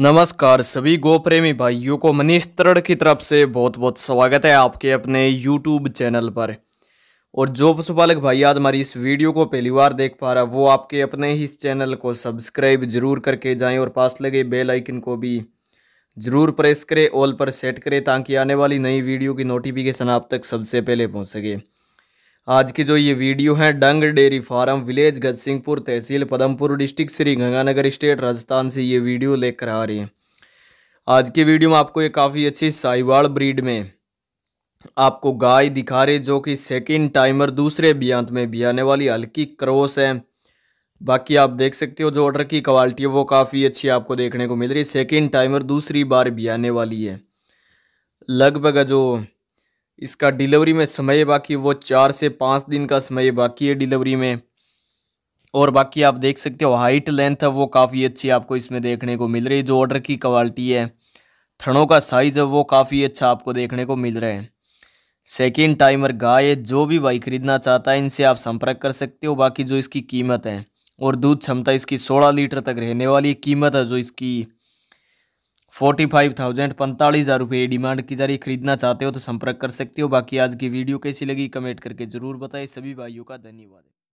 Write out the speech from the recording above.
नमस्कार सभी गोप्रेमी भाइयों को मनीष तरड़ की तरफ से बहुत बहुत स्वागत है आपके अपने YouTube चैनल पर और जो पशुपालक भाई आज हमारी इस वीडियो को पहली बार देख पा रहा है वो आपके अपने ही इस चैनल को सब्सक्राइब जरूर करके जाएं और पास लगे बेल आइकन को भी ज़रूर प्रेस करें ऑल पर सेट करें ताकि आने वाली नई वीडियो की नोटिफिकेशन आप तक सबसे पहले पहुँच सके आज की जो ये वीडियो है डंग dairy farm village Gaj Singhpur tehsil Padampur district Shri Ganganagar state Rajasthan से ये वीडियो लेकर आ रही है आज की वीडियो में आपको ये काफ़ी अच्छी साहिवाल ब्रीड में आपको गाय दिखा रहे जो कि सेकेंड टाइमर दूसरे बियांत में बियाने वाली हल्की क्रॉस है बाकी आप देख सकते हो जो ऑर्डर की क्वालिटी है वो काफ़ी अच्छी आपको देखने को मिल रही है सेकेंड टाइमर दूसरी बार बियाने वाली है लगभग जो इसका डिलीवरी में समय बाकी वो चार से पाँच दिन का समय बाकी है डिलीवरी में और बाकी आप देख सकते हो हाइट लेंथ है वो काफ़ी अच्छी आपको इसमें देखने को मिल रही है जो ऑर्डर की क्वालिटी है थनों का साइज़ है वो काफ़ी अच्छा आपको देखने को मिल रहा है सेकेंड टाइमर गाय जो भी भाई खरीदना चाहता है इनसे आप संपर्क कर सकते हो बाकी जो इसकी कीमत है और दूध क्षमता इसकी सोलह लीटर तक रहने वाली कीमत है जो इसकी फोर्टी फाइव थाउजेंड पैंतालीस हज़ार रुपये डिमांड की जा रही खरीदना चाहते हो तो संपर्क कर सकते हो बाकी आज की वीडियो कैसी लगी कमेंट करके ज़रूर बताएं सभी भाइयों का धन्यवाद